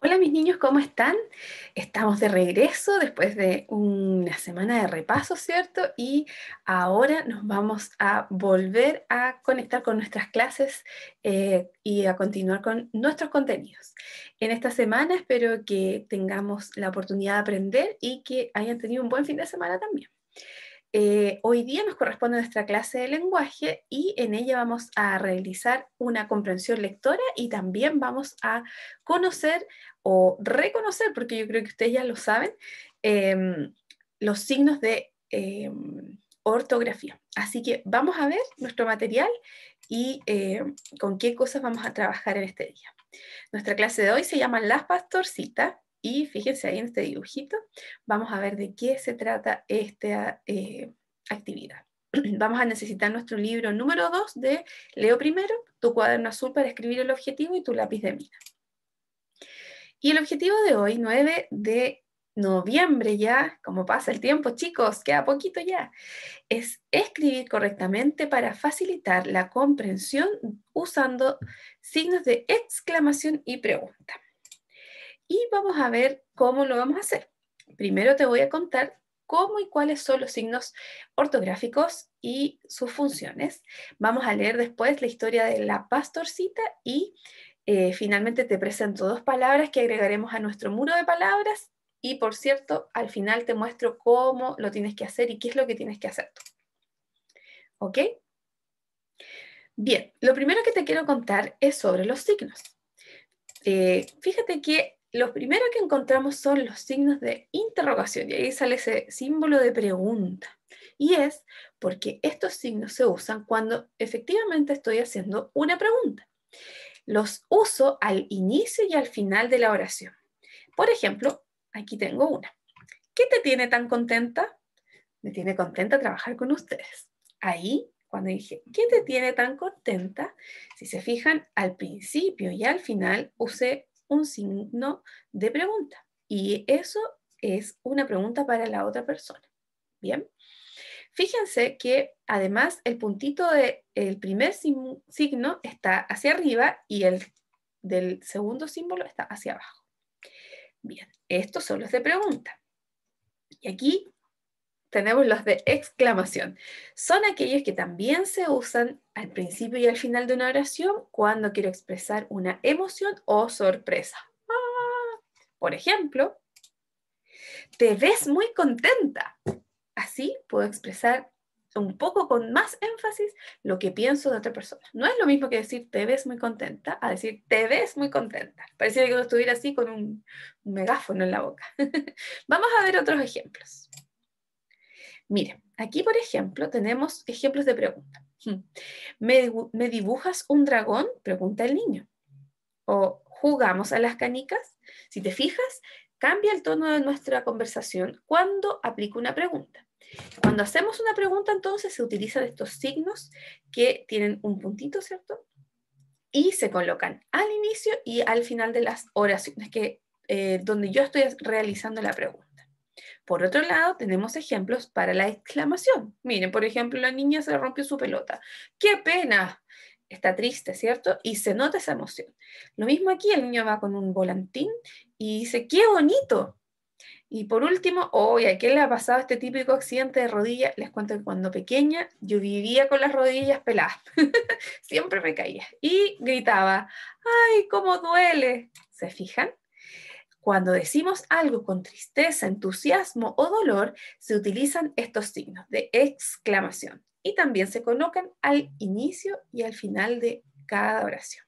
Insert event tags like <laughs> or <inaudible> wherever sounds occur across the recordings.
Hola mis niños, ¿cómo están? Estamos de regreso después de una semana de repaso, ¿cierto? Y ahora nos vamos a volver a conectar con nuestras clases eh, y a continuar con nuestros contenidos. En esta semana espero que tengamos la oportunidad de aprender y que hayan tenido un buen fin de semana también. Eh, hoy día nos corresponde nuestra clase de lenguaje y en ella vamos a realizar una comprensión lectora y también vamos a conocer o reconocer, porque yo creo que ustedes ya lo saben, em, los signos de em, ortografía. Así que vamos a ver nuestro material y em, con qué cosas vamos a trabajar en este día. Nuestra clase de hoy se llama Las Pastorcitas y fíjense ahí en este dibujito, vamos a ver de qué se trata esta eh, actividad. <clears throat> Vamos a necesitar nuestro libro número 2 de Leo primero, tu cuaderno azul para escribir el objetivo y tu lápiz de mina. Y el objetivo de hoy, 9 de noviembre ya, como pasa el tiempo chicos, queda poquito ya, es escribir correctamente para facilitar la comprensión usando signos de exclamación y pregunta y vamos a ver cómo lo vamos a hacer. Primero te voy a contar cómo y cuáles son los signos ortográficos y sus funciones. Vamos a leer después la historia de la pastorcita y eh, finalmente te presento dos palabras que agregaremos a nuestro muro de palabras y por cierto, al final te muestro cómo lo tienes que hacer y qué es lo que tienes que hacer tú. ¿Ok? Bien, lo primero que te quiero contar es sobre los signos. Eh, fíjate que los primero que encontramos son los signos de interrogación y ahí sale ese símbolo de pregunta. Y es porque estos signos se usan cuando efectivamente estoy haciendo una pregunta. Los uso al inicio y al final de la oración. Por ejemplo, aquí tengo una. ¿Qué te tiene tan contenta? Me tiene contenta trabajar con ustedes. Ahí cuando dije, ¿qué te tiene tan contenta? Si se fijan, al principio y al final usé un signo de pregunta. Y eso es una pregunta para la otra persona. Bien. Fíjense que además el puntito del el primer signo está hacia arriba y el del segundo símbolo está hacia abajo. Bien, estos son los de pregunta. Y aquí tenemos los de exclamación. Son aquellos que también se usan al principio y al final de una oración cuando quiero expresar una emoción o sorpresa. Ah, por ejemplo, te ves muy contenta. Así puedo expresar un poco con más énfasis lo que pienso de otra persona. No es lo mismo que decir te ves muy contenta a decir te ves muy contenta. Pareciera que uno estuviera así con un megáfono en la boca. <laughs> Vamos a ver otros ejemplos. Mire, aquí por ejemplo tenemos ejemplos de preguntas. Hmm. ¿Me, dibujas un dragón? Pregunta el niño. O jugamos a las canicas. Si te fijas, cambia el tono de nuestra conversación cuando aplico una pregunta. Cuando hacemos una pregunta, entonces se utilizan estos signos que tienen un puntito, ¿cierto? Y se colocan al inicio y al final de las oraciones que, eh, donde yo estoy realizando la pregunta. Por otro lado, tenemos ejemplos para la exclamación. Miren, por ejemplo, la niña se rompió su pelota. ¡Qué pena! Está triste, ¿cierto? Y se nota esa emoción. Lo mismo aquí, el niño va con un volantín y dice, ¡qué bonito! Y por último, ¿a qué le ha pasado este típico accidente de rodilla? Les cuento que cuando pequeña yo vivía con las rodillas peladas, <laughs> siempre me caía y gritaba, ¡ay, cómo duele! ¿Se fijan? Cuando decimos algo con tristeza, entusiasmo o dolor, se utilizan estos signos de exclamación y también se colocan al inicio y al final de cada oración.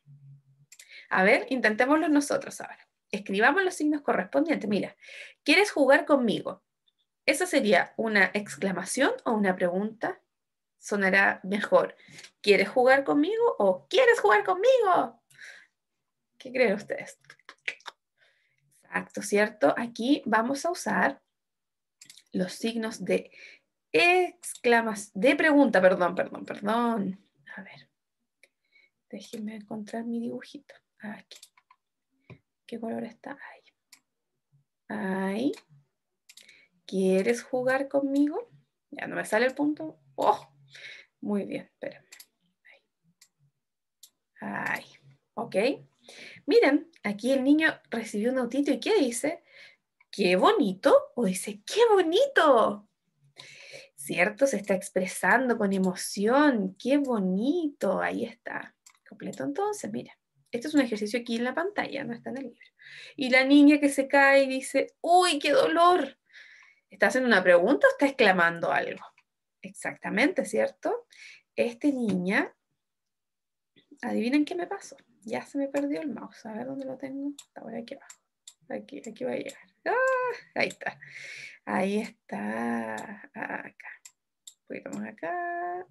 A ver, intentémoslo nosotros ahora. Escribamos los signos correspondientes. Mira, ¿quieres jugar conmigo? Esa sería una exclamación o una pregunta. Sonará mejor. ¿Quieres jugar conmigo o quieres jugar conmigo? ¿Qué creen ustedes? Exacto, ¿cierto? Aquí vamos a usar los signos de exclamas, de pregunta, perdón, perdón, perdón. A ver, déjenme encontrar mi dibujito. Aquí. ¿Qué color está? Ahí. ¿Quieres jugar conmigo? Ya no me sale el punto. ¡Oh! Muy bien, espérame. Ahí. Ahí. Ok. Miren, aquí el niño recibió un autito y ¿qué dice? ¡Qué bonito! O dice, ¡qué bonito! ¿Cierto? Se está expresando con emoción. ¡Qué bonito! Ahí está. Completo entonces, mira. Este es un ejercicio aquí en la pantalla, no está en el libro. Y la niña que se cae dice, ¡Uy, qué dolor! ¿Está haciendo una pregunta o está exclamando algo? Exactamente, ¿cierto? Este niña, adivinen qué me pasó. Ya se me perdió el mouse. A ver dónde lo tengo. por aquí abajo. Aquí, aquí va a llegar. ¡Ah! Ahí está. Ahí está. Acá. acá.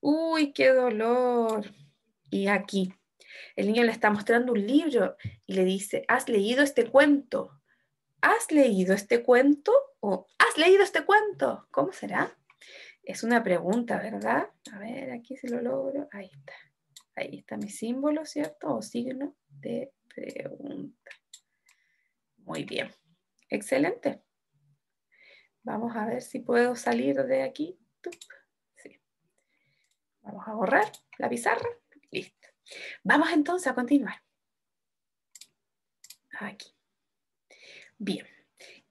Uy, qué dolor. Y aquí. El niño le está mostrando un libro y le dice, ¿has leído este cuento? ¿Has leído este cuento? ¿O has leído este cuento? ¿Cómo será? Es una pregunta, ¿verdad? A ver, aquí se lo logro. Ahí está. Ahí está mi símbolo, ¿cierto? O signo de pregunta. Muy bien. Excelente. Vamos a ver si puedo salir de aquí. Sí. Vamos a borrar la pizarra. Listo. Vamos entonces a continuar. Aquí. Bien.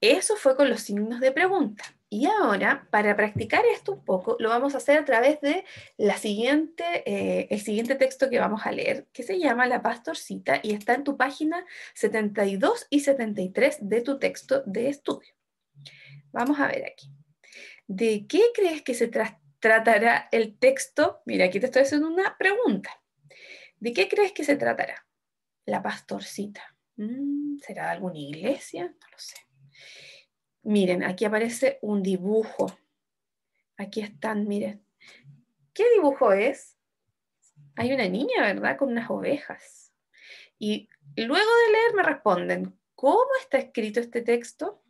Eso fue con los signos de pregunta. Y ahora, para practicar esto un poco, lo vamos a hacer a través de la siguiente, eh, el siguiente texto que vamos a leer, que se llama La Pastorcita y está en tu página 72 y 73 de tu texto de estudio. Vamos a ver aquí. ¿De qué crees que se tratará el texto? Mira, aquí te estoy haciendo una pregunta. ¿De qué crees que se tratará? La pastorcita. Mm, ¿Será de alguna iglesia? No lo sé. Miren, aquí aparece un dibujo. Aquí están, miren. ¿Qué dibujo es? Hay una niña, ¿verdad? Con unas ovejas. Y luego de leer me responden, ¿cómo está escrito este texto?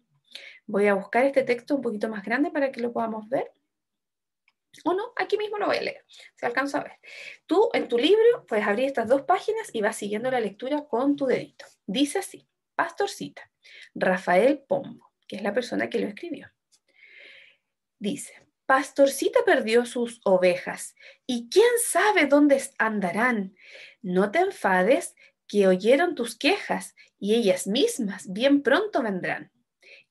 Voy a buscar este texto un poquito más grande para que lo podamos ver. O no, aquí mismo lo voy a leer, se alcanza a ver. Tú en tu libro puedes abrir estas dos páginas y vas siguiendo la lectura con tu dedito. Dice así, Pastorcita, Rafael Pombo que es la persona que lo escribió. Dice, Pastorcita perdió sus ovejas y quién sabe dónde andarán. No te enfades que oyeron tus quejas y ellas mismas bien pronto vendrán.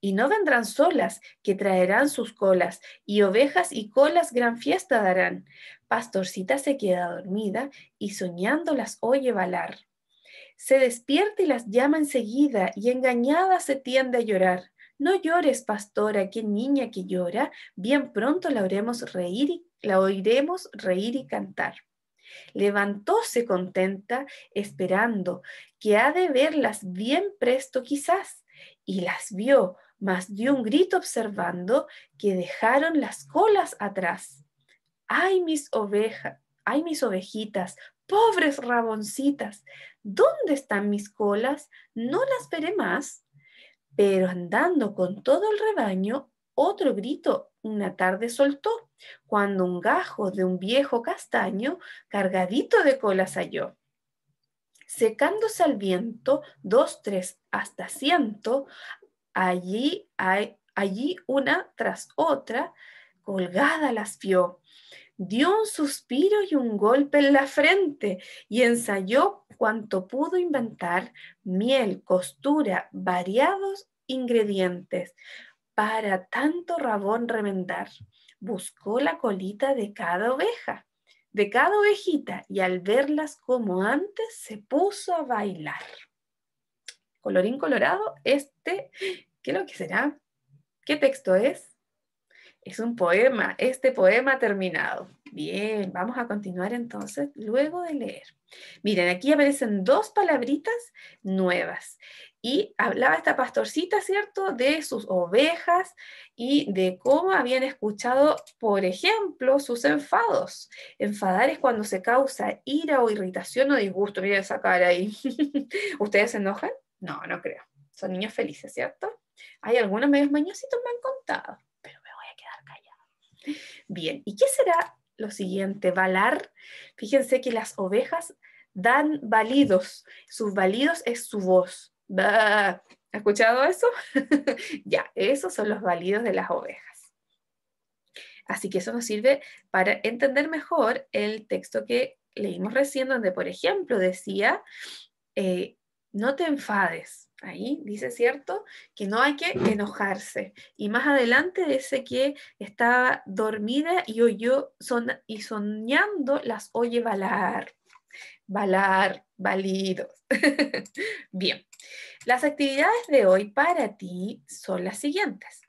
Y no vendrán solas, que traerán sus colas, y ovejas y colas gran fiesta darán. Pastorcita se queda dormida y soñando las oye balar. Se despierta y las llama enseguida, y engañada se tiende a llorar. No llores, pastora, qué niña que llora, bien pronto la oiremos reír y, la oiremos reír y cantar. Levantóse contenta, esperando que ha de verlas bien presto quizás, y las vio, mas dio un grito observando que dejaron las colas atrás. ¡Ay, mis ovejas! ¡Ay, mis ovejitas! ¡Pobres raboncitas! ¿Dónde están mis colas? No las veré más pero andando con todo el rebaño, otro grito una tarde soltó, cuando un gajo de un viejo castaño cargadito de colas halló. Secándose al viento, dos, tres, hasta ciento, allí, allí una tras otra, colgada las vio. Dio un suspiro y un golpe en la frente y ensayó cuanto pudo inventar, miel, costura, variados ingredientes, para tanto rabón remendar. Buscó la colita de cada oveja, de cada ovejita, y al verlas como antes, se puso a bailar. Colorín colorado, este, ¿qué es lo que será? ¿Qué texto es? Es un poema, este poema terminado. Bien, vamos a continuar entonces luego de leer. Miren, aquí aparecen dos palabritas nuevas. Y hablaba esta pastorcita, ¿cierto?, de sus ovejas y de cómo habían escuchado, por ejemplo, sus enfados. Enfadar es cuando se causa ira o irritación o disgusto. Miren esa cara ahí. <laughs> ¿Ustedes se enojan? No, no creo. Son niños felices, ¿cierto? Hay algunos medios mañositos me han contado. Bien, ¿y qué será lo siguiente? Valar. Fíjense que las ovejas dan validos, Sus validos es su voz. Ah, ¿Ha escuchado eso? <laughs> ya, esos son los validos de las ovejas. Así que eso nos sirve para entender mejor el texto que leímos recién, donde, por ejemplo, decía, eh, no te enfades, Ahí dice, ¿cierto? Que no hay que enojarse. Y más adelante dice que estaba dormida y oyó son y soñando las oye balar. Balar, validos. <laughs> Bien, las actividades de hoy para ti son las siguientes.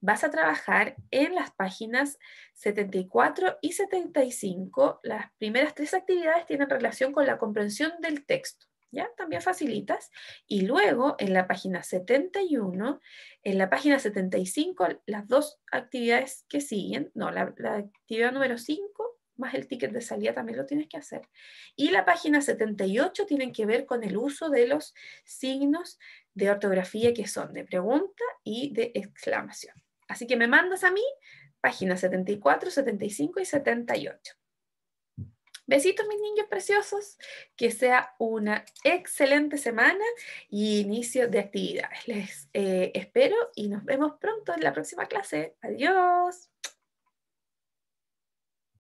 Vas a trabajar en las páginas 74 y 75. Las primeras tres actividades tienen relación con la comprensión del texto. También facilitas. Y luego en la página 71, en la página 75, las dos actividades que siguen, no, la, actividad número 5 más el ticket de salida también lo tienes que hacer. Y la página 78 tienen que ver con el uso de los signos de ortografía que son de pregunta y de exclamación. Así que me mandas a mí página 74, 75 y 78. Besitos mis niños preciosos, que sea una excelente semana y inicio de actividades. Les eh, espero y nos vemos pronto en la próxima clase. Adiós.